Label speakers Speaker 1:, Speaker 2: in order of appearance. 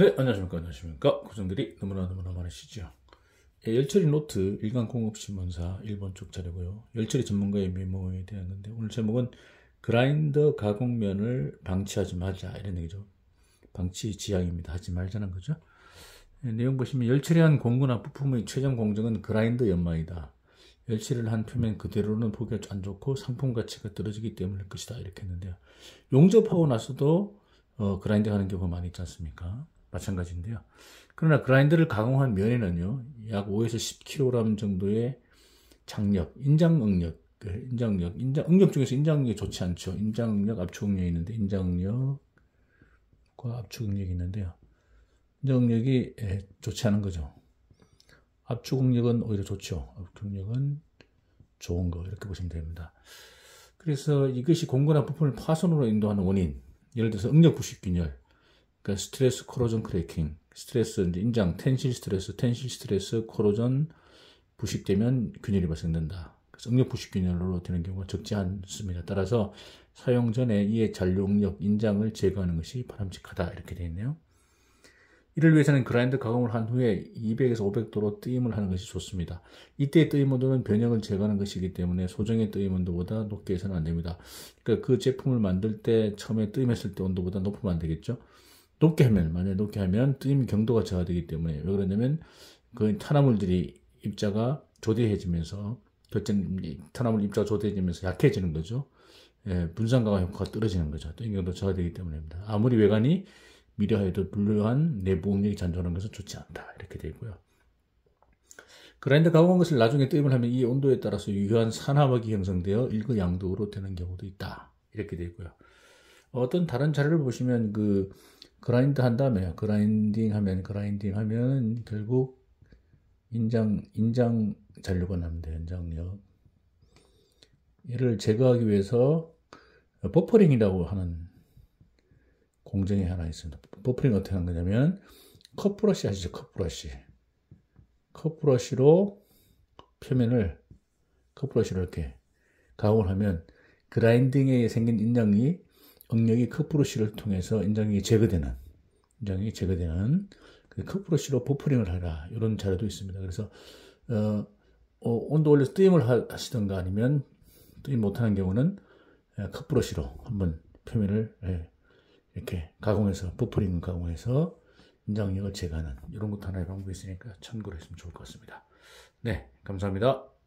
Speaker 1: 네, 안녕하십니까. 안녕하십니까. 고정들이 너무나 너무나 많으시죠. 예, 열처리 노트 일간 공업신문사 1번 쪽 자료고요. 열처리 전문가의 미모에 대한데 오늘 제목은 그라인더 가공면을 방치하지 말자 이런 얘기죠. 방치 지향입니다. 하지 말자는 거죠. 예, 내용 보시면 열처리한 공구나 부품의 최종 공정은 그라인더 연마이다. 열처리를한 표면 그대로는 보기가 안 좋고 상품 가치가 떨어지기 때문일 것이다 이렇게 했는데요. 용접하고 나서도 어, 그라인딩 하는 경우가 많이 있지 않습니까? 마찬가지인데요. 그러나 그라인더를 가공한 면에는요, 약 5에서 10kg 정도의 장력, 인장응력, 그 인장력, 인장, 응력 중에서 인장력이 좋지 않죠. 인장력, 압축응력이 있는데, 인장력과 압축응력이 있는데요. 인장력이 예, 좋지 않은 거죠. 압축응력은 오히려 좋죠. 압축응력은 좋은 거, 이렇게 보시면 됩니다. 그래서 이것이 공고나 부품을 파손으로 인도하는 원인, 예를 들어서 응력 부식균열, 그러니까 스트레스 코로전 크래킹, 스트레스 인장, 텐실 스트레스, 텐실 스트레스 코로전 부식되면 균열이 발생된다. 성력 부식 균열로 되는 경우가 적지 않습니다. 따라서 사용 전에 이의 잔용력 인장을 제거하는 것이 바람직하다 이렇게 되어 있네요. 이를 위해서는 그라인드 가공을 한 후에 200에서 500도로 뜨임을 하는 것이 좋습니다. 이때 의 뜨임 온도는 변형을 제거하는 것이기 때문에 소정의 뜨임 온도보다 높게 해서는 안 됩니다. 그러니까 그 제품을 만들 때 처음에 뜨임했을 때 온도보다 높으면 안 되겠죠. 높게 하면 만약 에 높게 하면 뜨임 경도가 저하되기 때문에 왜 그러냐면 그 탄화물들이 입자가 조대해지면서 결전 탄화물 입자가 조대해지면서 약해지는 거죠. 예, 분산강화 효과가 떨어지는 거죠. 뜨임 경도 저하되기 때문입니다. 아무리 외관이 미려해도 불려한 내부 응력이 잔존하는 것은 좋지 않다 이렇게 되고요. 그라인더 가공한 것을 나중에 뜨임을 하면 이 온도에 따라서 유효한 산화막이 형성되어 일거양도로 되는 경우도 있다 이렇게 되고요. 어떤 다른 자료를 보시면 그 그라인드 한 다음에 그라인딩 하면 그라인딩 하면 결국 인장 인장 자료가 납니다. 인장력. 이를 제거하기 위해서 버퍼링이라고 하는 공정이 하나 있습니다. 버퍼링 어떻게 하는 거냐면 컵브러쉬 아시죠? 컵브러쉬. 컵브러쉬로 표면을 컵브러쉬로 이렇게 가공을 하면 그라인딩에 생긴 인장이 응력이 커브러쉬를 통해서 인장이 제거되는, 인장이 제거되는 그브러쉬로 버퍼링을 하라. 이런 자료도 있습니다. 그래서, 어, 어, 온도 올려서 뜨임을 하시던가 아니면 뜨임 못하는 경우는 커브러쉬로 예, 한번 표면을 예, 이렇게 가공해서, 버퍼링 가공해서 인장력을 제거하는 이런 것도 하나의 방법이 있으니까 참고를 했으면 좋을 것 같습니다. 네, 감사합니다.